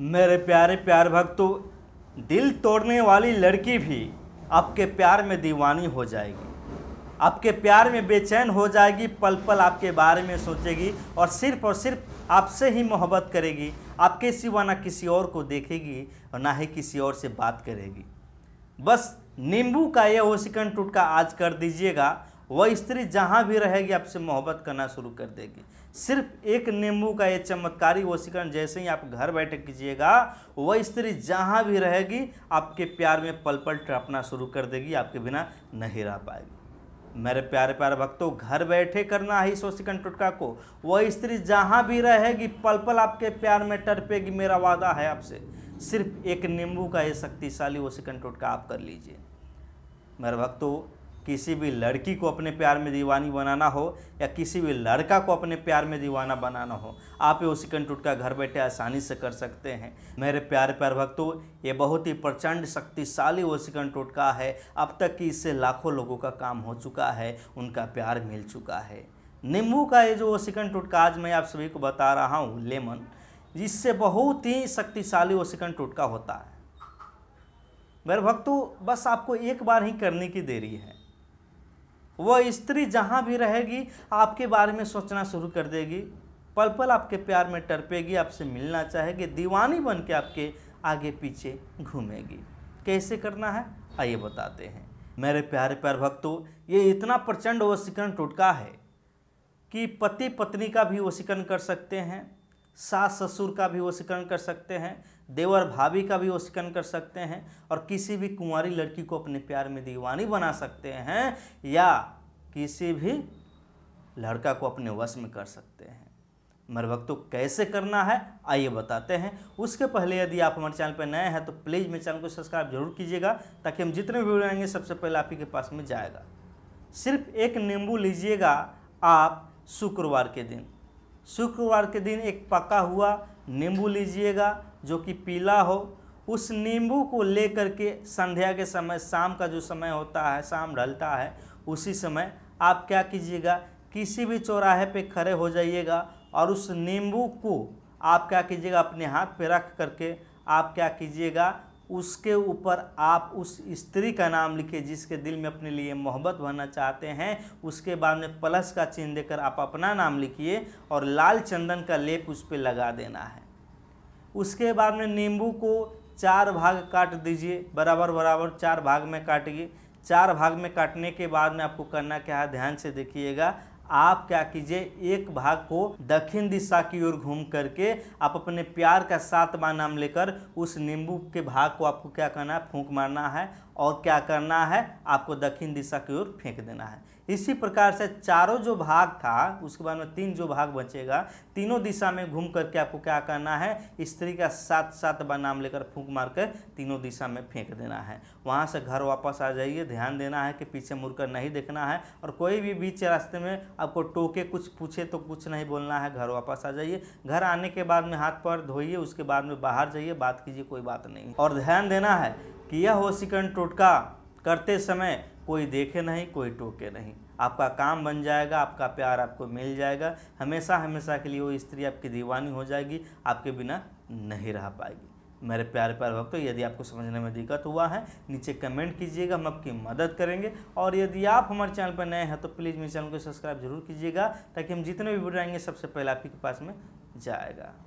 मेरे प्यारे प्यार भक्तों दिल तोड़ने वाली लड़की भी आपके प्यार में दीवानी हो जाएगी आपके प्यार में बेचैन हो जाएगी पल पल आपके बारे में सोचेगी और सिर्फ और सिर्फ आपसे ही मोहब्बत करेगी आपके सिवा ना किसी और को देखेगी और ना ही किसी और से बात करेगी बस नींबू का यह वसीकरण टूटका आज कर दीजिएगा वह स्त्री जहाँ भी रहेगी आपसे मोहब्बत करना शुरू कर देगी सिर्फ एक नींबू का ये चमत्कारी वशीकरण जैसे ही आप घर बैठे कीजिएगा वह स्त्री जहाँ भी रहेगी आपके प्यार में पल पल टपना शुरू कर देगी आपके बिना नहीं रह पाएगी मेरे प्यारे प्यारे भक्तों घर बैठे करना है इस वशीकरण टुटका को वह स्त्री जहाँ भी रहेगी पल पल आपके प्यार में टरपेगी मेरा वादा है आपसे सिर्फ एक नींबू का ये शक्तिशाली वशीकरण टुटका आप कर लीजिए मेरे भक्तों किसी भी लड़की को अपने प्यार में दीवानी बनाना हो या किसी भी लड़का को अपने प्यार में दीवाना बनाना हो आप ये उसी कंटूट का घर बैठे आसानी से कर सकते हैं मेरे प्यार प्यार भक्तों ये बहुत ही प्रचंड शक्तिशाली ओसिकन टोटका है अब तक कि इससे लाखों लोगों का काम हो चुका है उनका प्यार मिल चुका है नींबू का ये जो सिकन टोटका आज मैं आप सभी को बता रहा हूँ लेमन जिससे बहुत ही शक्तिशाली सिकन टोटका होता है मेरे भक्तों बस आपको एक बार ही करने की देरी है वह स्त्री जहाँ भी रहेगी आपके बारे में सोचना शुरू कर देगी पल पल आपके प्यार में टरपेगी आपसे मिलना चाहेगी दीवानी बन के आपके आगे पीछे घूमेगी कैसे करना है आइए बताते हैं मेरे प्यारे प्यार भक्तों ये इतना प्रचंड वसीकरण टोटका है कि पति पत्नी का भी वसीकरण कर सकते हैं सास ससुर का भी वशीकरण कर सकते हैं देवर भाभी का भी वशीकरण कर सकते हैं और किसी भी कुंवारी लड़की को अपने प्यार में दीवानी बना सकते हैं या किसी भी लड़का को अपने वश में कर सकते हैं मरवक तो कैसे करना है आइए बताते हैं उसके पहले यदि आप हमारे चैनल पर नए हैं तो प्लीज़ मेरे चैनल को सब्सक्राइब जरूर कीजिएगा ताकि हम जितने भी आएंगे सबसे पहले आप ही के पास में जाएगा सिर्फ एक नींबू लीजिएगा आप शुक्रवार के दिन शुक्रवार के दिन एक पका हुआ नींबू लीजिएगा जो कि पीला हो उस नींबू को ले के संध्या के समय शाम का जो समय होता है शाम ढलता है उसी समय आप क्या कीजिएगा किसी भी चौराहे पे खड़े हो जाइएगा और उस नींबू को आप क्या कीजिएगा अपने हाथ पे रख करके आप क्या कीजिएगा उसके ऊपर आप उस स्त्री का नाम लिखिए जिसके दिल में अपने लिए मोहब्बत भरना चाहते हैं उसके बाद में प्लस का चिन्ह देकर आप अपना नाम लिखिए और लाल चंदन का लेप उस पर लगा देना है उसके बाद में नींबू को चार भाग काट दीजिए बराबर बराबर चार भाग में काटिए चार भाग में काटने के बाद में आपको करना क्या है ध्यान से देखिएगा आप क्या कीजिए एक भाग को दक्षिण दिशा की ओर घूम करके आप अपने प्यार का सातवा नाम लेकर उस नींबू के भाग को आपको क्या करना है फूंक मारना है और क्या करना है आपको दक्षिण दिशा की ओर फेंक देना है इसी प्रकार से चारों जो भाग था उसके बाद में तीन जो भाग बचेगा तीनों दिशा में घूम करके आपको क्या करना है स्त्री का साथ साथ बार नाम लेकर फूंक मार कर तीनों दिशा में फेंक देना है वहाँ से घर वापस आ जाइए ध्यान देना है कि पीछे मुड़कर नहीं देखना है और कोई भी बीच रास्ते में आपको टोके कुछ पूछे तो कुछ नहीं बोलना है घर वापस आ जाइए घर आने के बाद में हाथ पर धोइए उसके बाद में बाहर जाइए बात कीजिए कोई बात नहीं और ध्यान देना है किया हो सिकंड टोटका करते समय कोई देखे नहीं कोई टोके नहीं आपका काम बन जाएगा आपका प्यार आपको मिल जाएगा हमेशा हमेशा के लिए वो स्त्री आपकी दीवानी हो जाएगी आपके बिना नहीं रह पाएगी मेरे प्यारे प्यार भक्तों यदि आपको समझने में दिक्कत हुआ है नीचे कमेंट कीजिएगा हम आपकी मदद करेंगे और यदि आप हमारे चैनल पर नए हैं तो प्लीज़ मेरे चैनल को सब्सक्राइब जरूर कीजिएगा ताकि हम जितने भी वीडियो आएंगे सबसे पहले आपके पास में जाएगा